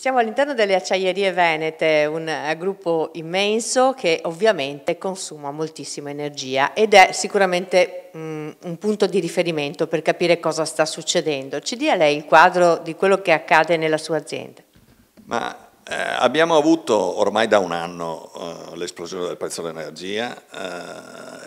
Siamo all'interno delle acciaierie venete, un eh, gruppo immenso che ovviamente consuma moltissima energia ed è sicuramente mm, un punto di riferimento per capire cosa sta succedendo. Ci dia lei il quadro di quello che accade nella sua azienda? Ma eh, abbiamo avuto ormai da un anno eh, l'esplosione del prezzo dell'energia,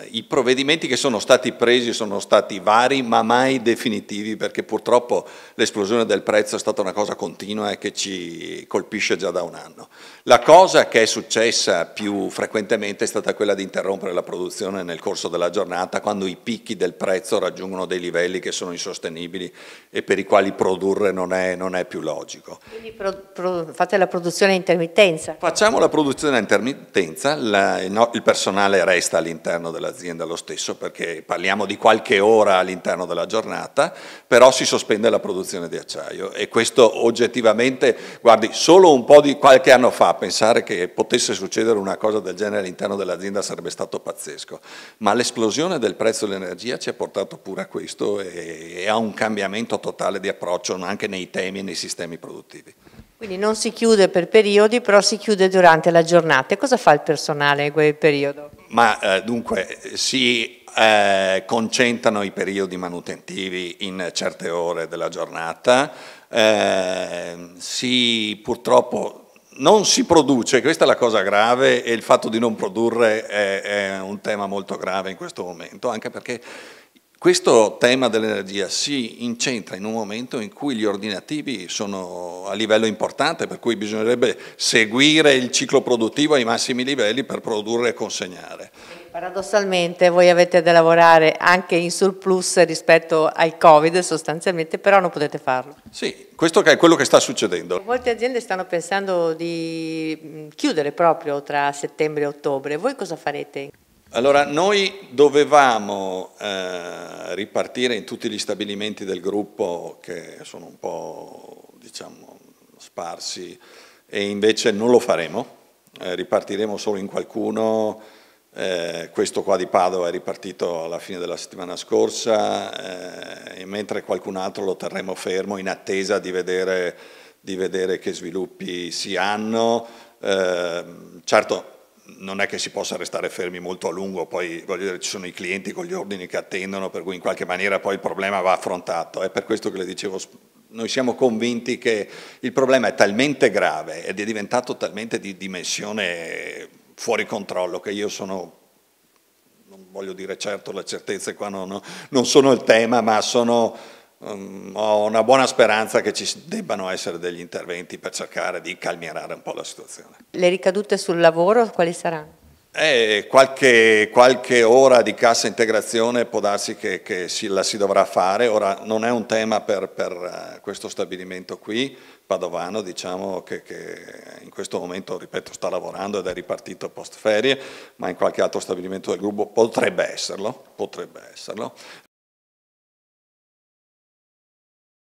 eh, i provvedimenti che sono stati presi sono stati vari ma mai definitivi perché purtroppo l'esplosione del prezzo è stata una cosa continua e che ci colpisce già da un anno. La cosa che è successa più frequentemente è stata quella di interrompere la produzione nel corso della giornata quando i picchi del prezzo raggiungono dei livelli che sono insostenibili e per i quali produrre non è, non è più logico. Quindi pro, pro, fate la produzione produzione a intermittenza? Facciamo la produzione a intermittenza, la, no, il personale resta all'interno dell'azienda lo stesso perché parliamo di qualche ora all'interno della giornata, però si sospende la produzione di acciaio e questo oggettivamente, guardi, solo un po' di qualche anno fa pensare che potesse succedere una cosa del genere all'interno dell'azienda sarebbe stato pazzesco, ma l'esplosione del prezzo dell'energia ci ha portato pure a questo e, e a un cambiamento totale di approccio anche nei temi e nei sistemi produttivi. Quindi non si chiude per periodi, però si chiude durante la giornata. E cosa fa il personale in quel periodo? Ma eh, dunque si eh, concentrano i periodi manutentivi in certe ore della giornata, eh, si purtroppo non si produce, questa è la cosa grave e il fatto di non produrre è, è, un tema molto grave in questo momento, anche perché questo tema dell'energia si incentra in un momento in cui gli ordinativi sono a livello importante, per cui bisognerebbe seguire il ciclo produttivo ai massimi livelli per produrre e consegnare. Paradossalmente voi avete da lavorare anche in surplus rispetto al Covid sostanzialmente, però non potete farlo. Sì, questo è quello che sta succedendo. Molte aziende stanno pensando di chiudere proprio tra settembre e ottobre. Voi cosa farete? Allora, noi dovevamo eh, ripartire in tutti gli stabilimenti del gruppo che sono un po' diciamo, sparsi e invece non lo faremo, eh, ripartiremo solo in qualcuno, eh, questo qua di Padova è ripartito alla fine della settimana scorsa, eh, mentre qualcun altro lo terremo fermo in attesa di vedere, di vedere che sviluppi si hanno. Eh, certo, non è che si possa restare fermi molto a lungo, poi voglio dire, ci sono i clienti con gli ordini che attendono, per cui in qualche maniera poi il problema va affrontato. È per questo che le dicevo, noi siamo convinti che il problema è talmente grave ed è diventato talmente di dimensione fuori controllo che io sono non voglio dire certo la certezza qua non, non sono il tema, ma sono um, ho una buona speranza che ci debbano essere degli interventi per cercare di calmierare un po' la situazione. Le ricadute sul lavoro quali saranno? Eh, qualche, qualche, ora di cassa integrazione può darsi che, che si, la si dovrà fare, ora non è un tema per, per eh, questo stabilimento qui, Padovano diciamo che, che, in questo momento, ripeto, sta lavorando ed è ripartito post ferie, ma in qualche altro stabilimento del gruppo potrebbe esserlo, potrebbe esserlo.